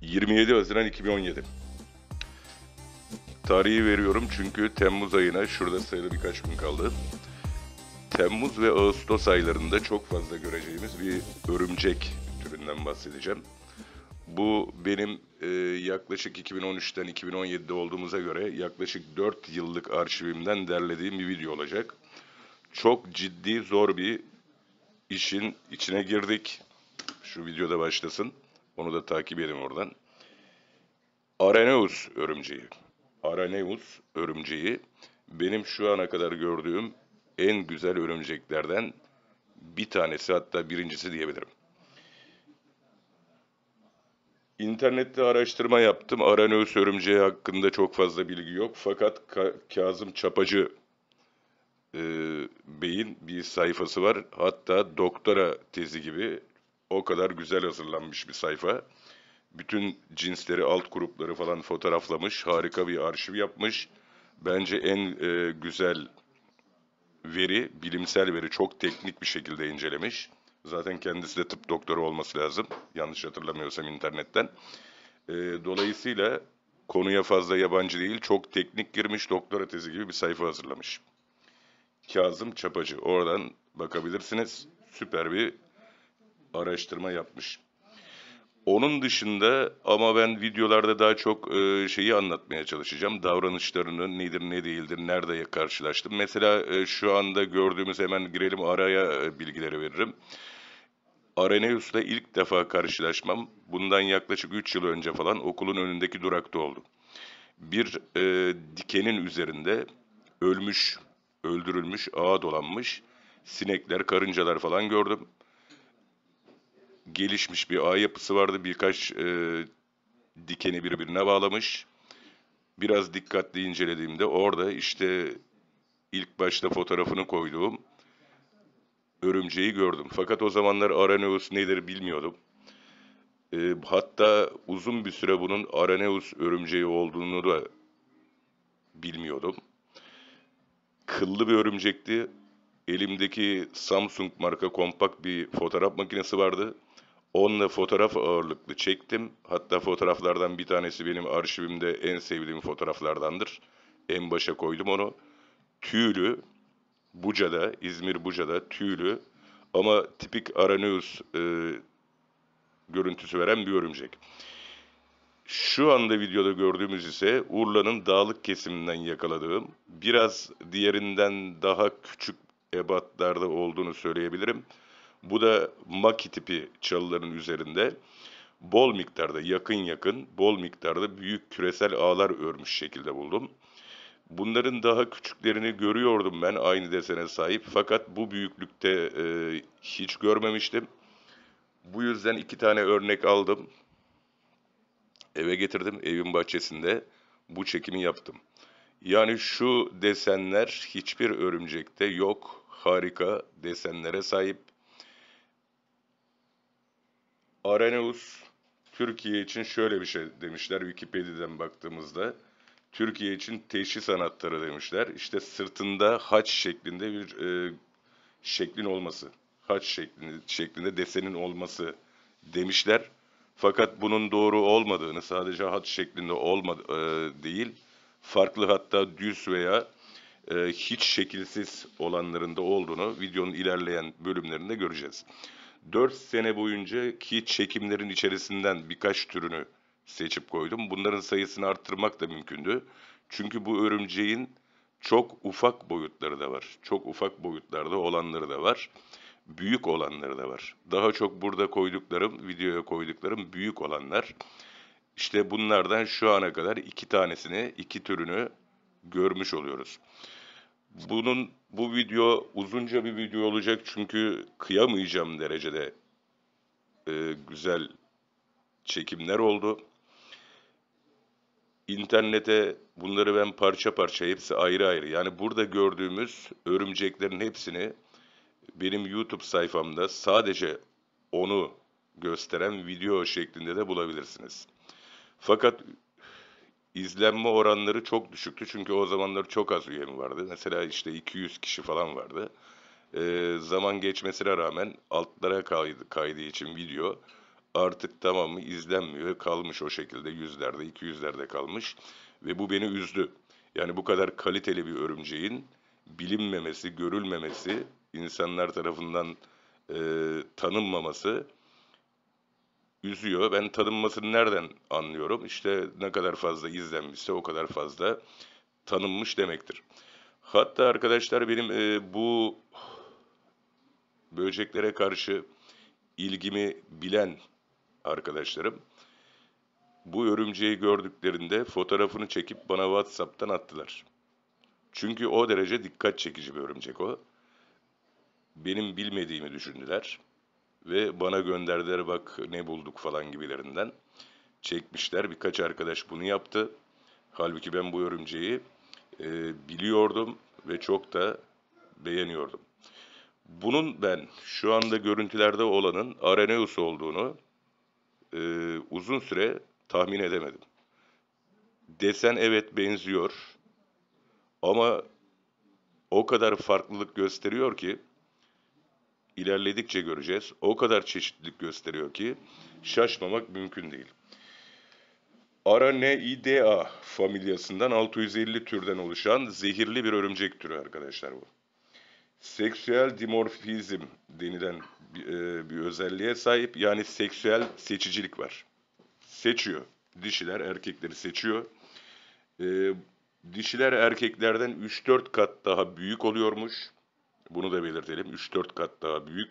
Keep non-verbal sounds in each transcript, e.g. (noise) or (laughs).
27 Haziran 2017. Tarihi veriyorum çünkü Temmuz ayına şurada sayılı birkaç gün kaldı. Temmuz ve Ağustos aylarında çok fazla göreceğimiz bir örümcek türünden bahsedeceğim. Bu benim e, yaklaşık 2013'ten 2017'de olduğumuza göre yaklaşık 4 yıllık arşivimden derlediğim bir video olacak. Çok ciddi zor bir işin içine girdik. Şu videoda başlasın. Onu da takip edin oradan. Araneus örümceği. Araneus örümceği benim şu ana kadar gördüğüm en güzel örümceklerden bir tanesi hatta birincisi diyebilirim. İnternette araştırma yaptım. Araneus örümceği hakkında çok fazla bilgi yok. Fakat Ka Kazım Çapacı e, Bey'in bir sayfası var. Hatta doktora tezi gibi o kadar güzel hazırlanmış bir sayfa. Bütün cinsleri, alt grupları falan fotoğraflamış. Harika bir arşiv yapmış. Bence en e, güzel veri, bilimsel veri çok teknik bir şekilde incelemiş. Zaten kendisi de tıp doktoru olması lazım. Yanlış hatırlamıyorsam internetten. E, dolayısıyla konuya fazla yabancı değil, çok teknik girmiş, doktora tezi gibi bir sayfa hazırlamış. Kazım Çapacı. Oradan bakabilirsiniz. Süper bir araştırma yapmış. Onun dışında ama ben videolarda daha çok e, şeyi anlatmaya çalışacağım. Davranışlarını nedir ne değildir, nerede karşılaştım. Mesela e, şu anda gördüğümüz hemen girelim araya e, bilgileri veririm. Areneus'la ilk defa karşılaşmam bundan yaklaşık 3 yıl önce falan okulun önündeki durakta oldu. Bir e, dikenin üzerinde ölmüş, öldürülmüş, ağa dolanmış sinekler, karıncalar falan gördüm gelişmiş bir ağ yapısı vardı. Birkaç e, dikeni birbirine bağlamış. Biraz dikkatli incelediğimde orada işte ilk başta fotoğrafını koyduğum örümceği gördüm. Fakat o zamanlar Araneus nedir bilmiyordum. E, hatta uzun bir süre bunun Araneus örümceği olduğunu da bilmiyordum. Kıllı bir örümcekti. Elimdeki Samsung marka kompakt bir fotoğraf makinesi vardı. Onunla fotoğraf ağırlıklı çektim. Hatta fotoğraflardan bir tanesi benim arşivimde en sevdiğim fotoğraflardandır. En başa koydum onu. Tüylü, Buca'da, İzmir Buca'da tüylü ama tipik Araneus e, görüntüsü veren bir örümcek. Şu anda videoda gördüğümüz ise Urla'nın dağlık kesiminden yakaladığım, biraz diğerinden daha küçük ebatlarda olduğunu söyleyebilirim. Bu da maki tipi çalıların üzerinde bol miktarda yakın yakın bol miktarda büyük küresel ağlar örmüş şekilde buldum. Bunların daha küçüklerini görüyordum ben aynı desene sahip fakat bu büyüklükte e, hiç görmemiştim. Bu yüzden iki tane örnek aldım. Eve getirdim evin bahçesinde bu çekimi yaptım. Yani şu desenler hiçbir örümcekte yok. Harika desenlere sahip Areneus Türkiye için şöyle bir şey demişler Wikipedia'dan baktığımızda. Türkiye için teşhis sanatları demişler. İşte sırtında haç şeklinde bir e, şeklin olması. Haç şeklinde, şeklinde desenin olması demişler. Fakat bunun doğru olmadığını sadece haç şeklinde olma, e, değil farklı hatta düz veya e, hiç şekilsiz olanların da olduğunu videonun ilerleyen bölümlerinde göreceğiz. 4 sene boyunca ki çekimlerin içerisinden birkaç türünü seçip koydum. Bunların sayısını arttırmak da mümkündü. Çünkü bu örümceğin çok ufak boyutları da var. Çok ufak boyutlarda olanları da var. Büyük olanları da var. Daha çok burada koyduklarım, videoya koyduklarım büyük olanlar. İşte bunlardan şu ana kadar iki tanesini, iki türünü görmüş oluyoruz. Bunun bu video uzunca bir video olacak çünkü kıyamayacağım derecede e, güzel çekimler oldu. İnternete bunları ben parça parça hepsi ayrı ayrı yani burada gördüğümüz örümceklerin hepsini benim YouTube sayfamda sadece onu gösteren video şeklinde de bulabilirsiniz. Fakat izlenme oranları çok düşüktü. Çünkü o zamanlar çok az üyem vardı. Mesela işte 200 kişi falan vardı. E, zaman geçmesine rağmen altlara kaydı, kaydığı için video artık tamamı izlenmiyor. Kalmış o şekilde yüzlerde, 200'lerde kalmış. Ve bu beni üzdü. Yani bu kadar kaliteli bir örümceğin bilinmemesi, görülmemesi, insanlar tarafından e, tanınmaması üzüyor. Ben tanınmasını nereden anlıyorum? İşte ne kadar fazla izlenmişse o kadar fazla tanınmış demektir. Hatta arkadaşlar benim e, bu böceklere karşı ilgimi bilen arkadaşlarım bu örümceği gördüklerinde fotoğrafını çekip bana WhatsApp'tan attılar. Çünkü o derece dikkat çekici bir örümcek o. Benim bilmediğimi düşündüler. Ve bana gönderdiler bak ne bulduk falan gibilerinden. Çekmişler birkaç arkadaş bunu yaptı. Halbuki ben bu örümceği e, biliyordum ve çok da beğeniyordum. Bunun ben şu anda görüntülerde olanın Areneus olduğunu e, uzun süre tahmin edemedim. Desen evet benziyor ama o kadar farklılık gösteriyor ki ilerledikçe göreceğiz. O kadar çeşitlilik gösteriyor ki şaşmamak mümkün değil. Araneidae familyasından 650 türden oluşan zehirli bir örümcek türü arkadaşlar bu. Seksüel dimorfizm denilen bir, e, bir özelliğe sahip yani seksüel seçicilik var. Seçiyor. Dişiler erkekleri seçiyor. Ee, dişiler erkeklerden 3-4 kat daha büyük oluyormuş. Bunu da belirtelim. 3-4 kat daha büyük.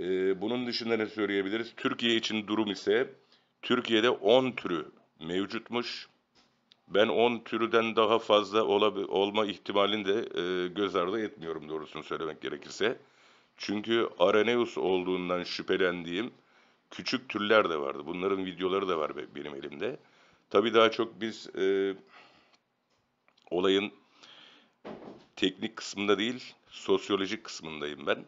Ee, bunun dışında ne söyleyebiliriz? Türkiye için durum ise Türkiye'de 10 türü mevcutmuş. Ben 10 türden daha fazla olma ihtimalini de e, göz ardı etmiyorum doğrusunu söylemek gerekirse. Çünkü Araneus olduğundan şüphelendiğim küçük türler de vardı. Bunların videoları da var benim elimde. Tabii daha çok biz e, olayın teknik kısmında değil, sosyolojik kısmındayım ben.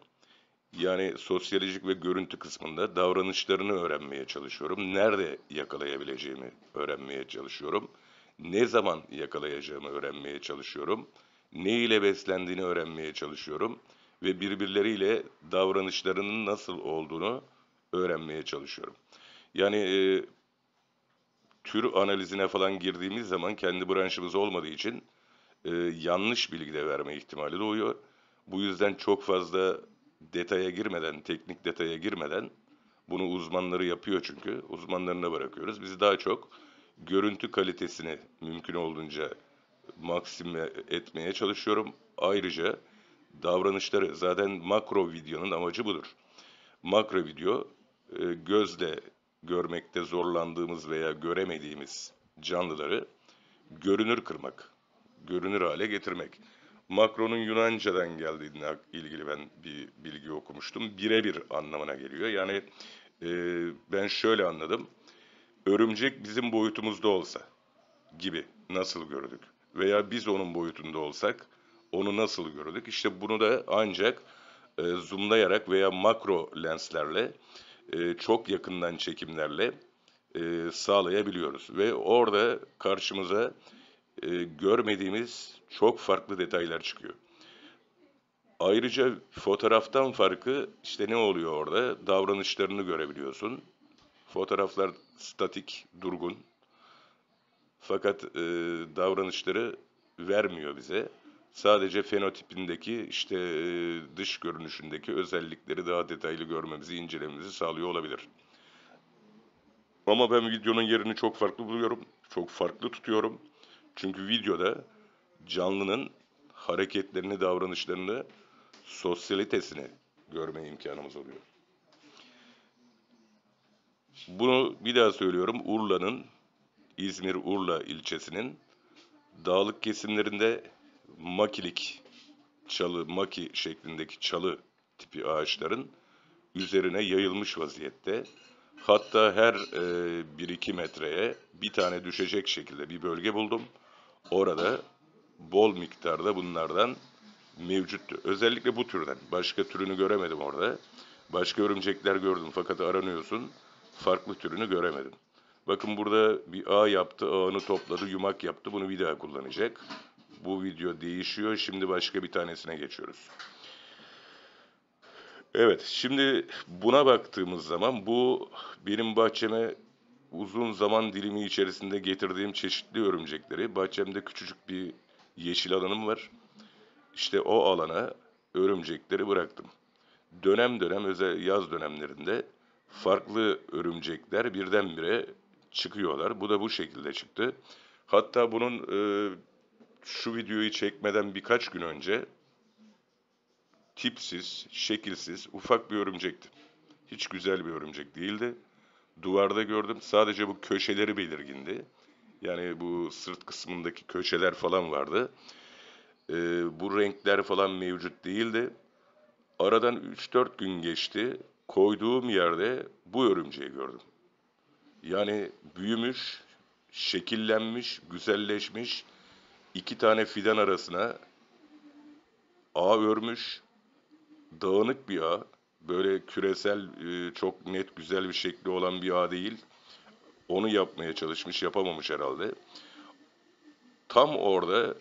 Yani sosyolojik ve görüntü kısmında davranışlarını öğrenmeye çalışıyorum. Nerede yakalayabileceğimi öğrenmeye çalışıyorum. Ne zaman yakalayacağımı öğrenmeye çalışıyorum. Ne ile beslendiğini öğrenmeye çalışıyorum. Ve birbirleriyle davranışlarının nasıl olduğunu öğrenmeye çalışıyorum. Yani e, tür analizine falan girdiğimiz zaman kendi branşımız olmadığı için e, yanlış bilgi de verme ihtimali doğuyor. Bu yüzden çok fazla detaya girmeden, teknik detaya girmeden bunu uzmanları yapıyor çünkü. Uzmanlarına bırakıyoruz. Biz daha çok görüntü kalitesini mümkün olduğunca maksime etmeye çalışıyorum. Ayrıca davranışları zaten makro videonun amacı budur. Makro video e, gözle görmekte zorlandığımız veya göremediğimiz canlıları görünür kırmak görünür hale getirmek. Macron'un Yunanca'dan geldiğine ilgili ben bir bilgi okumuştum. Birebir anlamına geliyor. Yani e, ben şöyle anladım. Örümcek bizim boyutumuzda olsa gibi nasıl gördük? Veya biz onun boyutunda olsak onu nasıl gördük? İşte bunu da ancak e, zoomlayarak veya makro lenslerle e, çok yakından çekimlerle e, sağlayabiliyoruz. Ve orada karşımıza e, görmediğimiz çok farklı detaylar çıkıyor. Ayrıca fotoğraftan farkı işte ne oluyor orada? Davranışlarını görebiliyorsun. Fotoğraflar statik, durgun. Fakat e, davranışları vermiyor bize. Sadece fenotipindeki işte e, dış görünüşündeki özellikleri daha detaylı görmemizi, incelememizi sağlıyor olabilir. Ama ben videonun yerini çok farklı buluyorum. Çok farklı tutuyorum. Çünkü videoda canlının hareketlerini, davranışlarını, sosyalitesini görme imkanımız oluyor. Bunu bir daha söylüyorum. Urla'nın, İzmir Urla ilçesinin dağlık kesimlerinde makilik, çalı, maki şeklindeki çalı tipi ağaçların üzerine yayılmış vaziyette. Hatta her e, 1-2 metreye bir tane düşecek şekilde bir bölge buldum orada bol miktarda bunlardan mevcuttu. Özellikle bu türden. Başka türünü göremedim orada. Başka örümcekler gördüm fakat aranıyorsun. Farklı türünü göremedim. Bakın burada bir ağ yaptı, ağını topladı, yumak yaptı. Bunu bir daha kullanacak. Bu video değişiyor. Şimdi başka bir tanesine geçiyoruz. Evet, şimdi buna baktığımız zaman bu benim bahçeme uzun zaman dilimi içerisinde getirdiğim çeşitli örümcekleri bahçemde küçücük bir yeşil alanım var. İşte o alana örümcekleri bıraktım. Dönem dönem özel yaz dönemlerinde farklı örümcekler birdenbire çıkıyorlar. Bu da bu şekilde çıktı. Hatta bunun e, şu videoyu çekmeden birkaç gün önce tipsiz, şekilsiz, ufak bir örümcekti. Hiç güzel bir örümcek değildi duvarda gördüm sadece bu köşeleri belirgindi. Yani bu sırt kısmındaki köşeler falan vardı. E, bu renkler falan mevcut değildi. Aradan 3-4 gün geçti. Koyduğum yerde bu örümceği gördüm. Yani büyümüş, şekillenmiş, güzelleşmiş iki tane fidan arasına ağ örmüş, dağınık bir ağ, böyle küresel e, çok net güzel bir şekli olan bir ağ değil. Onu yapmaya çalışmış, yapamamış herhalde. Tam orada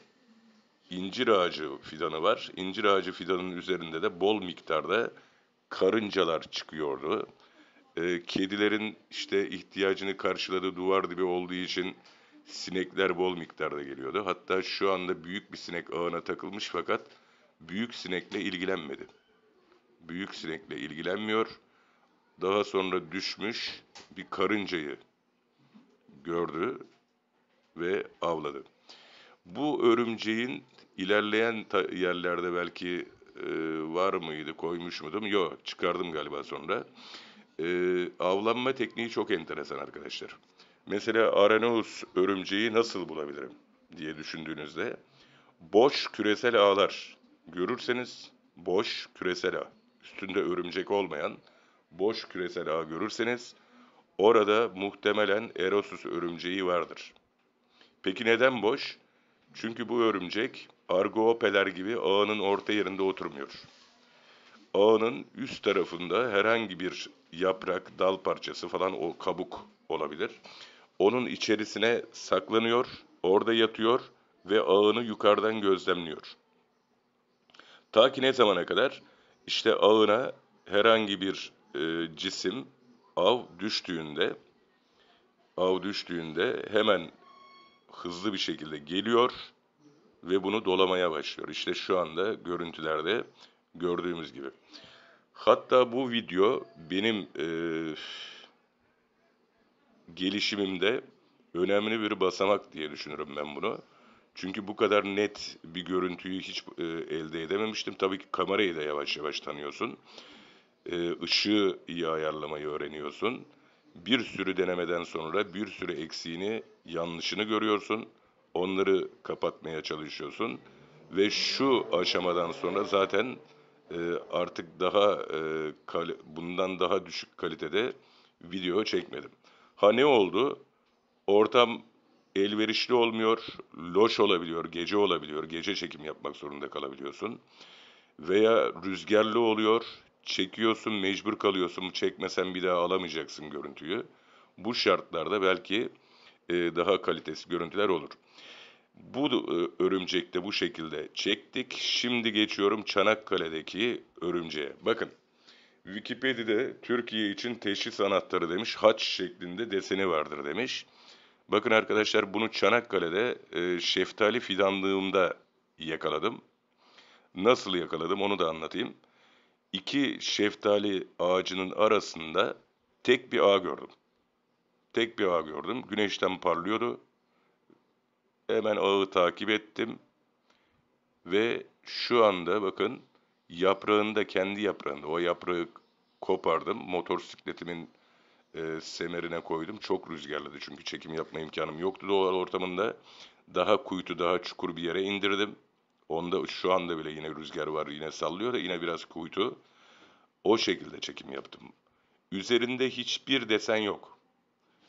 incir ağacı fidanı var. İncir ağacı fidanının üzerinde de bol miktarda karıncalar çıkıyordu. E, kedilerin işte ihtiyacını karşıladığı duvar dibi olduğu için sinekler bol miktarda geliyordu. Hatta şu anda büyük bir sinek ağına takılmış fakat büyük sinekle ilgilenmedi büyük sinekle ilgilenmiyor. Daha sonra düşmüş bir karıncayı gördü ve avladı. Bu örümceğin ilerleyen yerlerde belki e, var mıydı, koymuş muydum? Yok, çıkardım galiba sonra. E, avlanma tekniği çok enteresan arkadaşlar. Mesela Araneus örümceği nasıl bulabilirim diye düşündüğünüzde boş küresel ağlar görürseniz boş küresel ağ üstünde örümcek olmayan boş küresel ağ görürseniz orada muhtemelen Erosus örümceği vardır. Peki neden boş? Çünkü bu örümcek Argoopeler gibi ağının orta yerinde oturmuyor. Ağının üst tarafında herhangi bir yaprak, dal parçası falan o kabuk olabilir. Onun içerisine saklanıyor, orada yatıyor ve ağını yukarıdan gözlemliyor. Ta ki ne zamana kadar? İşte ağına herhangi bir e, cisim av düştüğünde av düştüğünde hemen hızlı bir şekilde geliyor ve bunu dolamaya başlıyor. İşte şu anda görüntülerde gördüğümüz gibi. Hatta bu video benim e, gelişimimde önemli bir basamak diye düşünürüm ben bunu. Çünkü bu kadar net bir görüntüyü hiç e, elde edememiştim. Tabii ki kamerayı da yavaş yavaş tanıyorsun. E, ışığı iyi ayarlamayı öğreniyorsun. Bir sürü denemeden sonra bir sürü eksiğini, yanlışını görüyorsun. Onları kapatmaya çalışıyorsun. Ve şu aşamadan sonra zaten e, artık daha e, kal- bundan daha düşük kalitede video çekmedim. Ha ne oldu? Ortam elverişli olmuyor, loş olabiliyor, gece olabiliyor, gece çekim yapmak zorunda kalabiliyorsun. Veya rüzgarlı oluyor, çekiyorsun, mecbur kalıyorsun, çekmesen bir daha alamayacaksın görüntüyü. Bu şartlarda belki e, daha kalitesi görüntüler olur. Bu e, örümcekte bu şekilde çektik. Şimdi geçiyorum Çanakkale'deki örümceğe. Bakın. Wikipedia'da Türkiye için teşhis anahtarı demiş, haç şeklinde deseni vardır demiş. Bakın arkadaşlar bunu Çanakkale'de e, şeftali fidanlığımda yakaladım. Nasıl yakaladım onu da anlatayım. İki şeftali ağacının arasında tek bir ağ gördüm. Tek bir ağ gördüm. Güneşten parlıyordu. Hemen ağı takip ettim. Ve şu anda bakın yaprağında kendi yaprağında o yaprağı kopardım. Motosikletimin e, semerine koydum. Çok rüzgarlıydı çünkü çekim yapma imkanım yoktu doğal ortamında. Daha kuytu, daha çukur bir yere indirdim. Onda şu anda bile yine rüzgar var, yine sallıyor da yine biraz kuytu. O şekilde çekim yaptım. Üzerinde hiçbir desen yok.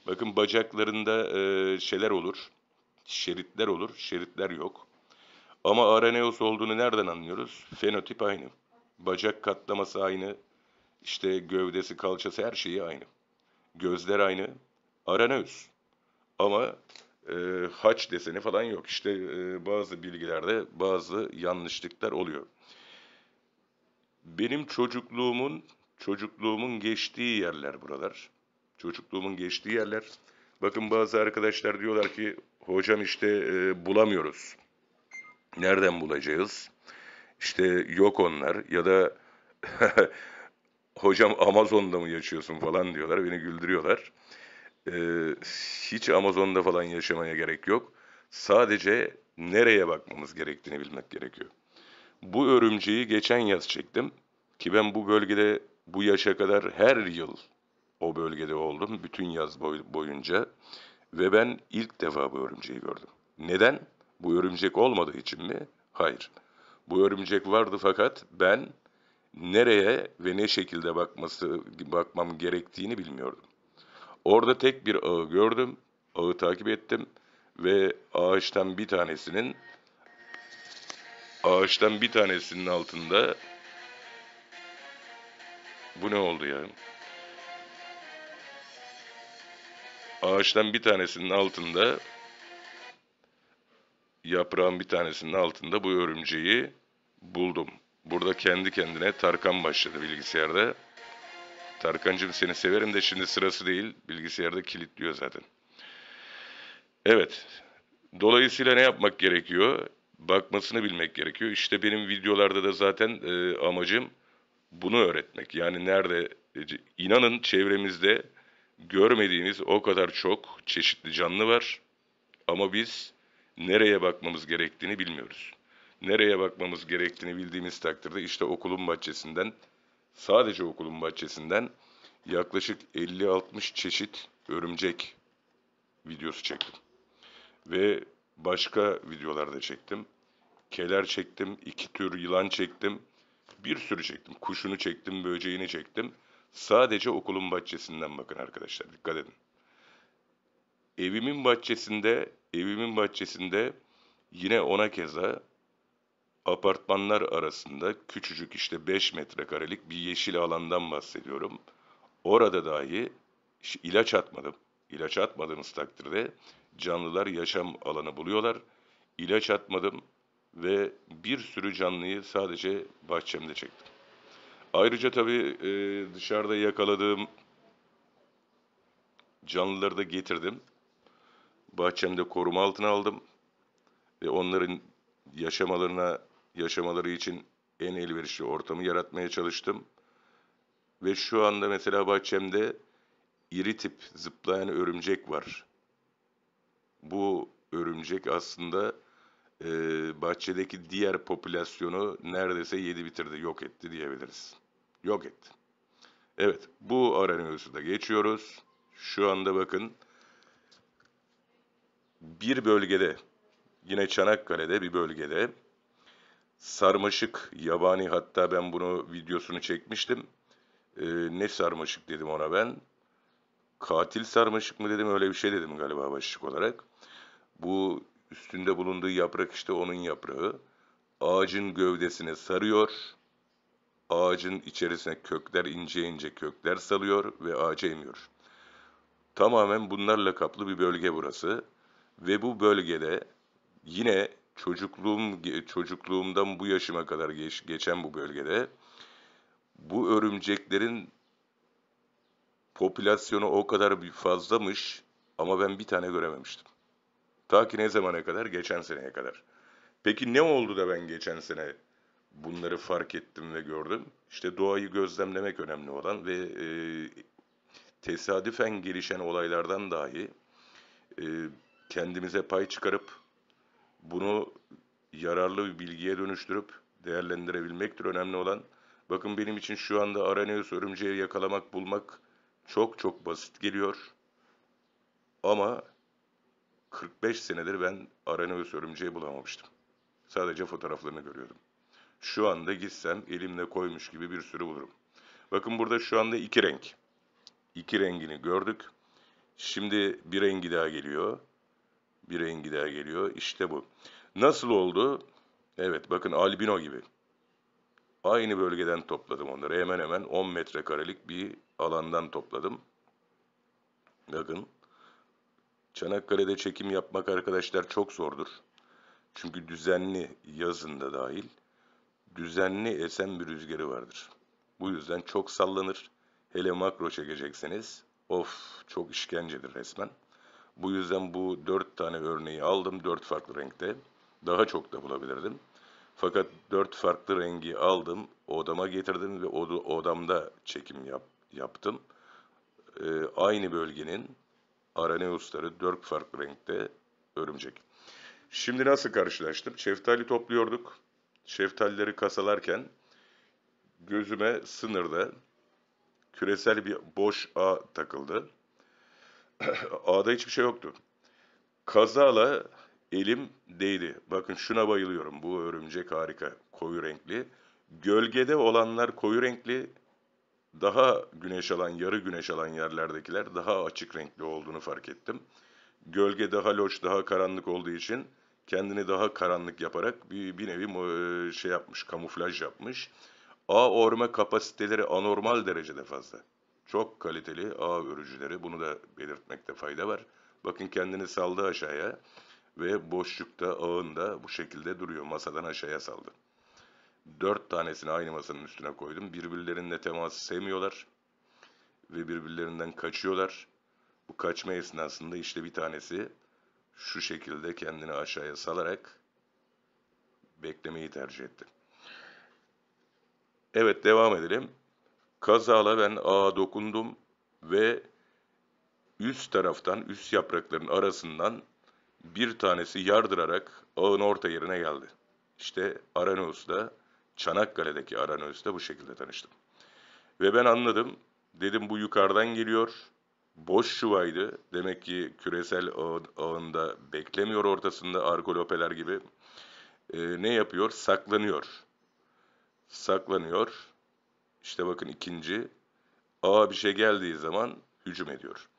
Bakın bacaklarında e, şeyler olur. Şeritler olur. Şeritler yok. Ama Araneos olduğunu nereden anlıyoruz? Fenotip aynı. Bacak katlaması aynı. İşte gövdesi, kalçası her şeyi aynı. Gözler aynı. Arana Ama e, haç deseni falan yok. İşte e, bazı bilgilerde bazı yanlışlıklar oluyor. Benim çocukluğumun çocukluğumun geçtiği yerler buralar. Çocukluğumun geçtiği yerler. Bakın bazı arkadaşlar diyorlar ki hocam işte e, bulamıyoruz. Nereden bulacağız? İşte yok onlar ya da (laughs) hocam Amazon'da mı yaşıyorsun falan diyorlar. Beni güldürüyorlar. Ee, hiç Amazon'da falan yaşamaya gerek yok. Sadece nereye bakmamız gerektiğini bilmek gerekiyor. Bu örümceği geçen yaz çektim. Ki ben bu bölgede bu yaşa kadar her yıl o bölgede oldum. Bütün yaz boy, boyunca. Ve ben ilk defa bu örümceği gördüm. Neden? Bu örümcek olmadığı için mi? Hayır. Bu örümcek vardı fakat ben nereye ve ne şekilde bakması bakmam gerektiğini bilmiyordum. Orada tek bir ağı gördüm, ağı takip ettim ve ağaçtan bir tanesinin ağaçtan bir tanesinin altında bu ne oldu ya? Ağaçtan bir tanesinin altında yaprağın bir tanesinin altında bu örümceği buldum. Burada kendi kendine Tarkan başladı bilgisayarda. Tarkancığım seni severim de şimdi sırası değil. Bilgisayarda kilitliyor zaten. Evet. Dolayısıyla ne yapmak gerekiyor? Bakmasını bilmek gerekiyor. İşte benim videolarda da zaten e, amacım bunu öğretmek. Yani nerede e, inanın çevremizde görmediğiniz o kadar çok çeşitli canlı var. Ama biz nereye bakmamız gerektiğini bilmiyoruz nereye bakmamız gerektiğini bildiğimiz takdirde işte okulun bahçesinden, sadece okulun bahçesinden yaklaşık 50-60 çeşit örümcek videosu çektim. Ve başka videolarda çektim. Keler çektim, iki tür yılan çektim. Bir sürü çektim. Kuşunu çektim, böceğini çektim. Sadece okulun bahçesinden bakın arkadaşlar. Dikkat edin. Evimin bahçesinde, evimin bahçesinde yine ona keza apartmanlar arasında küçücük işte 5 metrekarelik bir yeşil alandan bahsediyorum. Orada dahi ilaç atmadım. İlaç atmadığınız takdirde canlılar yaşam alanı buluyorlar. İlaç atmadım ve bir sürü canlıyı sadece bahçemde çektim. Ayrıca tabii e, dışarıda yakaladığım canlıları da getirdim. Bahçemde koruma altına aldım ve onların yaşamalarına yaşamaları için en elverişli ortamı yaratmaya çalıştım. Ve şu anda mesela bahçemde iri tip zıplayan örümcek var. Bu örümcek aslında e, bahçedeki diğer popülasyonu neredeyse yedi bitirdi, yok etti diyebiliriz. Yok etti. Evet, bu arenyosu da geçiyoruz. Şu anda bakın bir bölgede, yine Çanakkale'de bir bölgede sarmaşık yabani hatta ben bunu videosunu çekmiştim. E, ne sarmaşık dedim ona ben. Katil sarmaşık mı dedim öyle bir şey dedim galiba başlık olarak. Bu üstünde bulunduğu yaprak işte onun yaprağı. Ağacın gövdesine sarıyor. Ağacın içerisine kökler ince ince kökler salıyor ve ağaca emiyor. Tamamen bunlarla kaplı bir bölge burası. Ve bu bölgede yine çocukluğum çocukluğumdan bu yaşıma kadar geç, geçen bu bölgede bu örümceklerin popülasyonu o kadar fazlamış ama ben bir tane görememiştim. Ta ki ne zamana kadar? Geçen seneye kadar. Peki ne oldu da ben geçen sene bunları fark ettim ve gördüm? İşte doğayı gözlemlemek önemli olan ve e, tesadüfen gelişen olaylardan dahi e, kendimize pay çıkarıp bunu yararlı bir bilgiye dönüştürüp değerlendirebilmektir önemli olan. Bakın benim için şu anda Araneus örümceği yakalamak, bulmak çok çok basit geliyor. Ama 45 senedir ben Araneus örümceği bulamamıştım. Sadece fotoğraflarını görüyordum. Şu anda gitsem elimle koymuş gibi bir sürü bulurum. Bakın burada şu anda iki renk. İki rengini gördük. Şimdi bir rengi daha geliyor bireyin gider geliyor. İşte bu. Nasıl oldu? Evet bakın albino gibi. Aynı bölgeden topladım onları. Hemen hemen 10 metrekarelik bir alandan topladım. Bakın. Çanakkale'de çekim yapmak arkadaşlar çok zordur. Çünkü düzenli yazında dahil düzenli esen bir rüzgarı vardır. Bu yüzden çok sallanır. Hele makro çekecekseniz of çok işkencedir resmen. Bu yüzden bu 4 tane örneği aldım 4 farklı renkte. Daha çok da bulabilirdim. Fakat 4 farklı rengi aldım, odama getirdim ve odamda çekim yap yaptım. Ee, aynı bölgenin araneusları 4 farklı renkte örümcek. Şimdi nasıl karşılaştım? Şeftali topluyorduk. Şeftalileri kasalarken gözüme sınırda küresel bir boş a takıldı. (coughs) A'da hiçbir şey yoktu. Kazala elim değdi. Bakın şuna bayılıyorum. Bu örümcek harika. Koyu renkli. Gölgede olanlar koyu renkli. Daha güneş alan, yarı güneş alan yerlerdekiler daha açık renkli olduğunu fark ettim. Gölge daha loş, daha karanlık olduğu için kendini daha karanlık yaparak bir, bir nevi e, şey yapmış, kamuflaj yapmış. A orma kapasiteleri anormal derecede fazla. Çok kaliteli ağ örücüleri. Bunu da belirtmekte fayda var. Bakın kendini saldı aşağıya ve boşlukta ağın da bu şekilde duruyor. Masadan aşağıya saldı. Dört tanesini aynı masanın üstüne koydum. Birbirlerine temas sevmiyorlar ve birbirlerinden kaçıyorlar. Bu kaçma esnasında işte bir tanesi şu şekilde kendini aşağıya salarak beklemeyi tercih etti. Evet devam edelim. Kazala ben ağa dokundum ve üst taraftan, üst yaprakların arasından bir tanesi yardırarak ağın orta yerine geldi. İşte Aranöz'de, Çanakkale'deki Aranöz'de bu şekilde tanıştım. Ve ben anladım, dedim bu yukarıdan geliyor, boş şuvaydı. Demek ki küresel ağın, ağında beklemiyor ortasında argolopeler gibi. Ee, ne yapıyor? Saklanıyor. Saklanıyor işte bakın ikinci. A bir şey geldiği zaman hücum ediyor.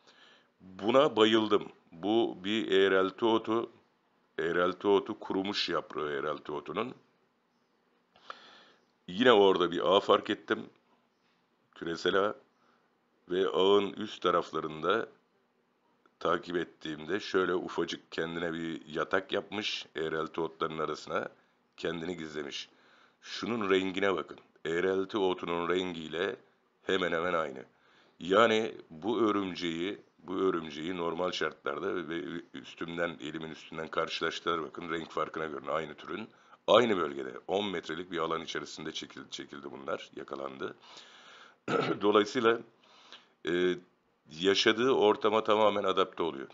Buna bayıldım. Bu bir eğrelti otu. Eğrelti otu kurumuş yaprağı eğrelti otunun. Yine orada bir ağ fark ettim. Küresel ağ. Ve ağın üst taraflarında takip ettiğimde şöyle ufacık kendine bir yatak yapmış eğrelti otlarının arasına kendini gizlemiş. Şunun rengine bakın. Erelti otunun rengiyle hemen hemen aynı. Yani bu örümceği bu örümceği normal şartlarda ve üstümden elimin üstünden karşılaştılar bakın renk farkına göre aynı türün. Aynı bölgede 10 metrelik bir alan içerisinde çekildi, çekildi bunlar yakalandı. (clears throat) Dolayısıyla e, yaşadığı ortama tamamen adapte oluyor.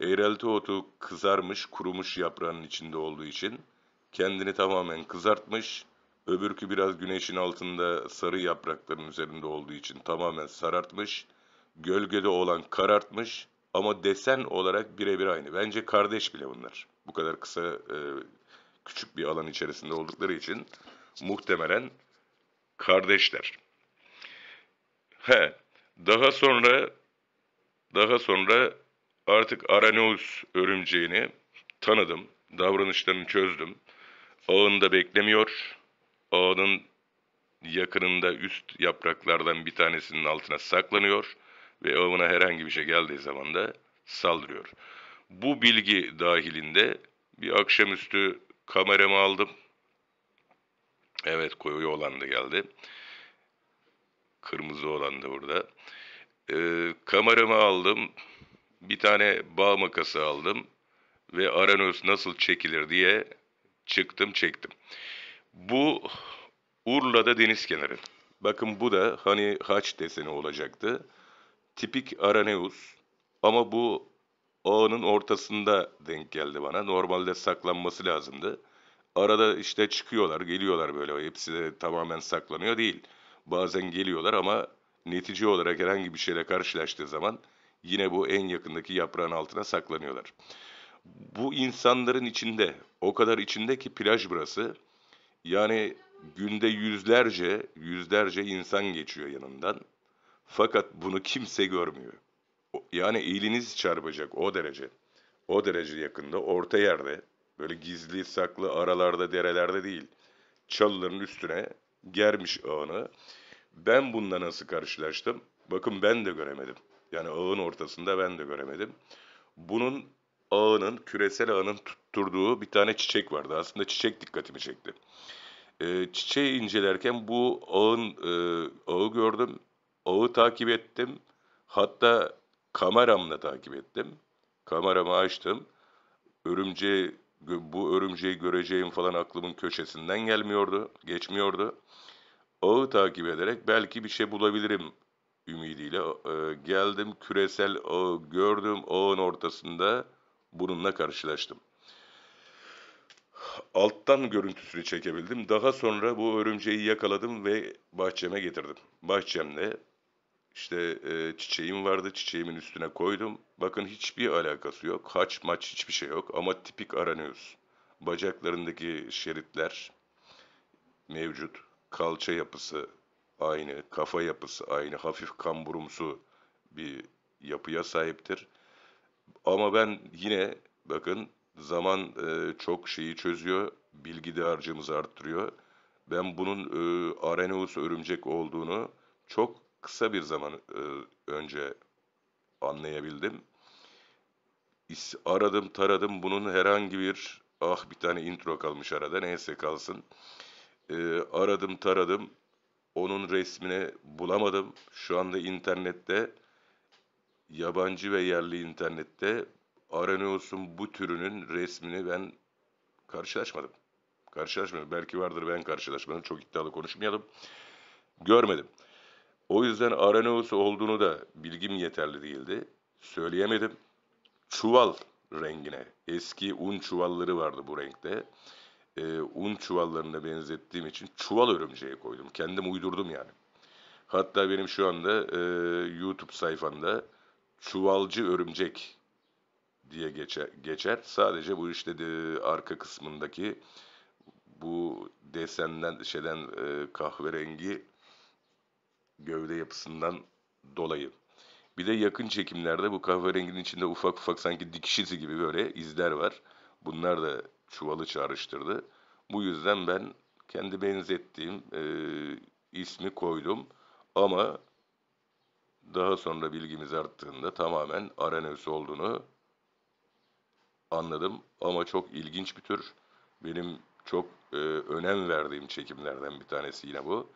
Eğrelti otu kızarmış, kurumuş yaprağının içinde olduğu için kendini tamamen kızartmış, Öbürkü biraz güneşin altında sarı yaprakların üzerinde olduğu için tamamen sarartmış. Gölgede olan karartmış ama desen olarak birebir aynı. Bence kardeş bile bunlar. Bu kadar kısa e, küçük bir alan içerisinde oldukları için muhtemelen kardeşler. He, daha sonra daha sonra artık Araneus örümceğini tanıdım. Davranışlarını çözdüm. Ağında beklemiyor ağının yakınında üst yapraklardan bir tanesinin altına saklanıyor ve avına herhangi bir şey geldiği zaman da saldırıyor. Bu bilgi dahilinde bir akşamüstü kameramı aldım. Evet koyu olan da geldi. Kırmızı olan da burada. Ee, kameramı aldım. Bir tane bağ makası aldım. Ve aranöz nasıl çekilir diye çıktım çektim. Bu Urla'da deniz kenarı. Bakın bu da hani haç deseni olacaktı. Tipik Araneus ama bu ağının ortasında denk geldi bana. Normalde saklanması lazımdı. Arada işte çıkıyorlar, geliyorlar böyle. Hepsi de tamamen saklanıyor değil. Bazen geliyorlar ama netice olarak herhangi bir şeyle karşılaştığı zaman yine bu en yakındaki yaprağın altına saklanıyorlar. Bu insanların içinde, o kadar içinde ki plaj burası yani günde yüzlerce, yüzlerce insan geçiyor yanından. Fakat bunu kimse görmüyor. Yani eliniz çarpacak o derece. O derece yakında, orta yerde, böyle gizli saklı aralarda, derelerde değil. Çalıların üstüne germiş ağını. Ben bununla nasıl karşılaştım? Bakın ben de göremedim. Yani ağın ortasında ben de göremedim. Bunun ağının, küresel ağının tutturduğu bir tane çiçek vardı. Aslında çiçek dikkatimi çekti. E, çiçeği incelerken bu ağın e, ağı gördüm. Ağı takip ettim. Hatta kameramla takip ettim. Kameramı açtım. Örümce bu örümceği göreceğim falan aklımın köşesinden gelmiyordu, geçmiyordu. Ağı takip ederek belki bir şey bulabilirim ümidiyle e, geldim küresel ağı gördüm ağın ortasında Bununla karşılaştım. Alttan görüntüsünü çekebildim. Daha sonra bu örümceği yakaladım ve bahçeme getirdim. Bahçemde işte e, çiçeğim vardı. Çiçeğimin üstüne koydum. Bakın hiçbir alakası yok. Haç maç hiçbir şey yok ama tipik aranıyoruz. Bacaklarındaki şeritler mevcut. Kalça yapısı aynı, kafa yapısı aynı, hafif kamburumsu bir yapıya sahiptir. Ama ben yine bakın zaman e, çok şeyi çözüyor, bilgi dağarcığımızı arttırıyor. Ben bunun e, Arenaeus örümcek olduğunu çok kısa bir zaman e, önce anlayabildim. Aradım taradım bunun herhangi bir ah bir tane intro kalmış arada neyse kalsın. E, aradım taradım onun resmini bulamadım. Şu anda internette yabancı ve yerli internette Araneos'un bu türünün resmini ben karşılaşmadım. Karşılaşmadım. Belki vardır ben karşılaşmadım. Çok iddialı konuşmayalım. Görmedim. O yüzden Araneos olduğunu da bilgim yeterli değildi. Söyleyemedim. Çuval rengine. Eski un çuvalları vardı bu renkte. Ee, un çuvallarına benzettiğim için çuval örümceği koydum. Kendim uydurdum yani. Hatta benim şu anda e, YouTube sayfamda çuvalcı örümcek diye geçer. geçer. Sadece bu işte de arka kısmındaki bu desenden şeyden e, kahverengi gövde yapısından dolayı. Bir de yakın çekimlerde bu kahverenginin içinde ufak ufak sanki dikiş izi gibi böyle izler var. Bunlar da çuvalı çağrıştırdı. Bu yüzden ben kendi benzettiğim e, ismi koydum. Ama daha sonra bilgimiz arttığında tamamen arenös olduğunu anladım. Ama çok ilginç bir tür. Benim çok e, önem verdiğim çekimlerden bir tanesi yine bu.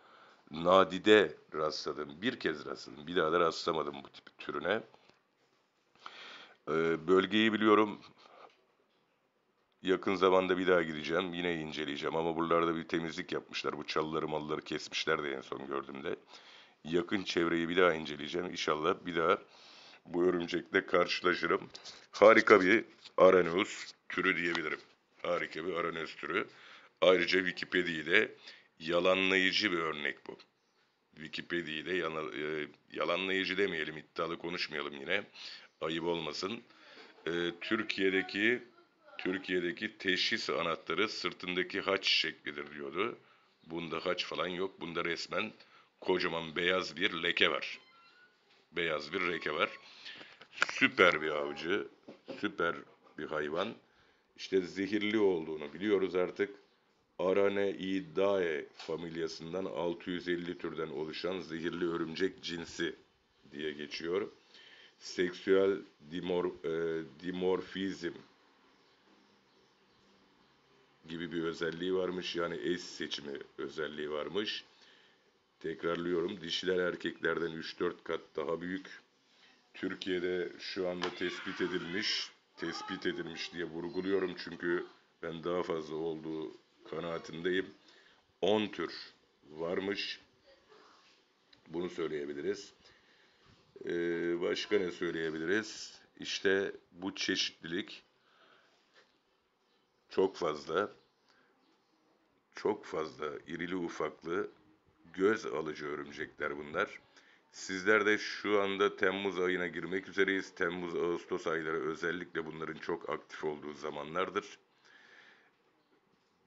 Nadide rastladım. Bir kez rastladım. Bir daha da rastlamadım bu tip türüne. E, bölgeyi biliyorum. Yakın zamanda bir daha gideceğim. Yine inceleyeceğim. Ama buralarda bir temizlik yapmışlar. Bu çalıları malları kesmişler de en son gördüğümde yakın çevreyi bir daha inceleyeceğim. İnşallah bir daha bu örümcekle karşılaşırım. Harika bir Araneus türü diyebilirim. Harika bir Araneus türü. Ayrıca Wikipedia'yı yalanlayıcı bir örnek bu. Wikipedia'yı yana, e, yalanlayıcı demeyelim, iddialı konuşmayalım yine. Ayıp olmasın. E, Türkiye'deki Türkiye'deki teşhis anahtarı sırtındaki haç şeklidir diyordu. Bunda haç falan yok. Bunda resmen kocaman beyaz bir leke var. Beyaz bir leke var. Süper bir avcı, süper bir hayvan. İşte zehirli olduğunu biliyoruz artık. Araneidae familyasından 650 türden oluşan zehirli örümcek cinsi diye geçiyor. Seksüel dimor, e, dimorfizm gibi bir özelliği varmış. Yani eş seçimi özelliği varmış. Tekrarlıyorum dişiler erkeklerden 3-4 kat daha büyük. Türkiye'de şu anda tespit edilmiş, tespit edilmiş diye vurguluyorum çünkü ben daha fazla olduğu kanaatindeyim. 10 tür varmış. Bunu söyleyebiliriz. Ee, başka ne söyleyebiliriz? İşte bu çeşitlilik çok fazla çok fazla irili ufaklı göz alıcı örümcekler bunlar. Sizler de şu anda Temmuz ayına girmek üzereyiz. Temmuz-Ağustos ayları özellikle bunların çok aktif olduğu zamanlardır.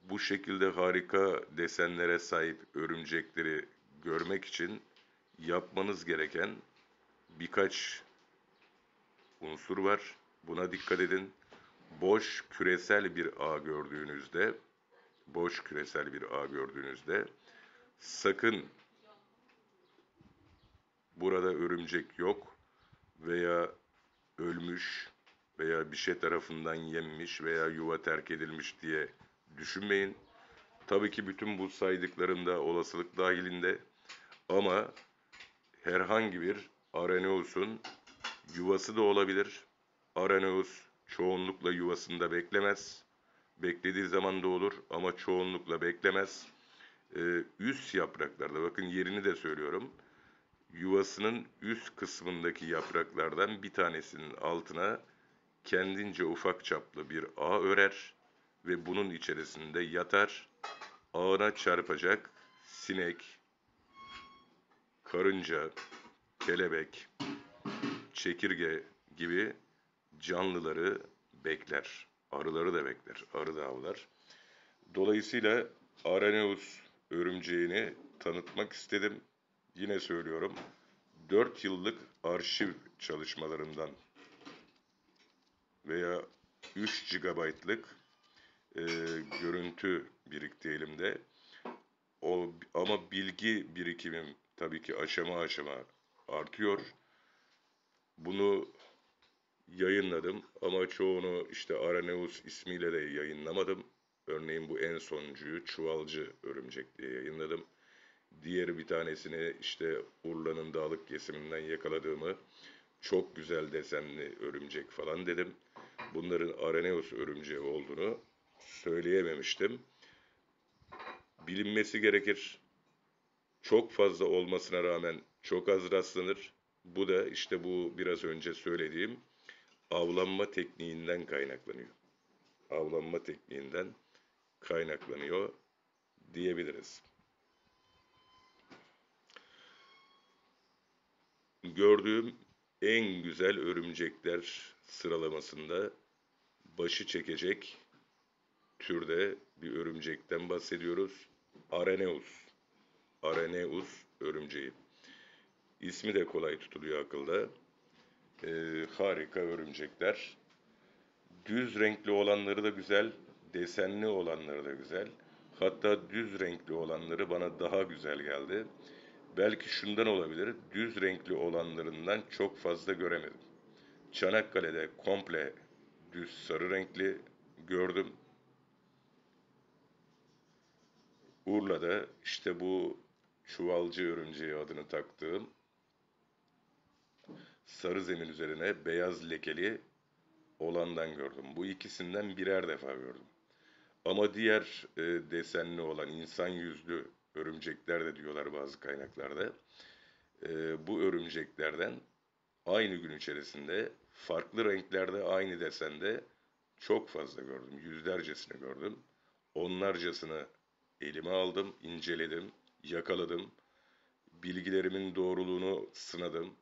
Bu şekilde harika desenlere sahip örümcekleri görmek için yapmanız gereken birkaç unsur var. Buna dikkat edin. Boş küresel bir ağ gördüğünüzde, boş küresel bir ağ gördüğünüzde Sakın burada örümcek yok veya ölmüş veya bir şey tarafından yenmiş veya yuva terk edilmiş diye düşünmeyin. Tabii ki bütün bu saydıklarımda olasılık dahilinde ama herhangi bir Araneus'un yuvası da olabilir. Araneus çoğunlukla yuvasında beklemez. Beklediği zaman da olur ama çoğunlukla beklemez. E, üst yapraklarda bakın yerini de söylüyorum. Yuvasının üst kısmındaki yapraklardan bir tanesinin altına kendince ufak çaplı bir ağ örer ve bunun içerisinde yatar. Ağına çarpacak sinek, karınca, kelebek, çekirge gibi canlıları bekler. Arıları da bekler, arı da avlar. Dolayısıyla Araneus örümceğini tanıtmak istedim. Yine söylüyorum 4 yıllık arşiv çalışmalarından veya 3 GB'lık e, görüntü birikti elimde. O, ama bilgi birikimim tabii ki aşama aşama artıyor. Bunu yayınladım ama çoğunu işte Araneus ismiyle de yayınlamadım. Örneğin bu en sonuncuyu Çuvalcı Örümcek diye yayınladım. Diğer bir tanesini işte Urla'nın dağlık kesiminden yakaladığımı çok güzel desenli örümcek falan dedim. Bunların Araneus örümceği olduğunu söyleyememiştim. Bilinmesi gerekir. Çok fazla olmasına rağmen çok az rastlanır. Bu da işte bu biraz önce söylediğim avlanma tekniğinden kaynaklanıyor. Avlanma tekniğinden kaynaklanıyor diyebiliriz. Gördüğüm en güzel örümcekler sıralamasında başı çekecek türde bir örümcekten bahsediyoruz. Araneus. Araneus örümceği. İsmi de kolay tutuluyor akılda. Ee, harika örümcekler. Düz renkli olanları da güzel, desenli olanları da güzel. Hatta düz renkli olanları bana daha güzel geldi. Belki şundan olabilir, düz renkli olanlarından çok fazla göremedim. Çanakkale'de komple düz sarı renkli gördüm. Urla'da işte bu çuvalcı örümceği adını taktığım sarı zemin üzerine beyaz lekeli olandan gördüm. Bu ikisinden birer defa gördüm. Ama diğer e, desenli olan insan yüzlü örümcekler de diyorlar bazı kaynaklarda. E, bu örümceklerden aynı gün içerisinde farklı renklerde aynı desende çok fazla gördüm. Yüzlercesini gördüm. Onlarcasını elime aldım, inceledim, yakaladım. Bilgilerimin doğruluğunu sınadım.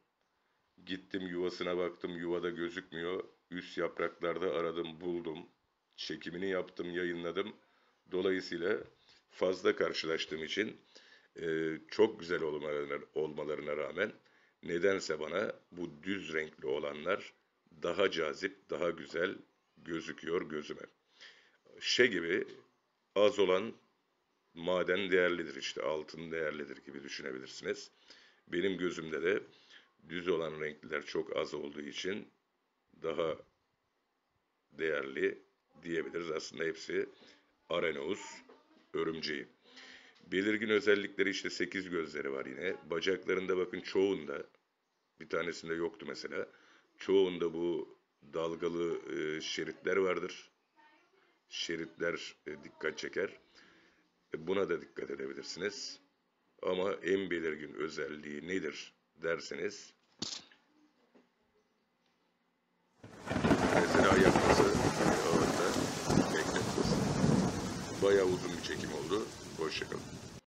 Gittim yuvasına baktım, yuvada gözükmüyor. Üst yapraklarda aradım, buldum çekimini yaptım, yayınladım. Dolayısıyla fazla karşılaştığım için e, çok güzel olmalarına, olmalarına rağmen nedense bana bu düz renkli olanlar daha cazip, daha güzel gözüküyor gözüme. Şey gibi az olan maden değerlidir işte altın değerlidir gibi düşünebilirsiniz. Benim gözümde de düz olan renkliler çok az olduğu için daha değerli, diyebiliriz. Aslında hepsi Arenaeus örümceği. Belirgin özellikleri işte 8 gözleri var yine. Bacaklarında bakın çoğunda bir tanesinde yoktu mesela. Çoğunda bu dalgalı e, şeritler vardır. Şeritler e, dikkat çeker. E, buna da dikkat edebilirsiniz. Ama en belirgin özelliği nedir derseniz Uzun bir çekim oldu. Hoşçakalın.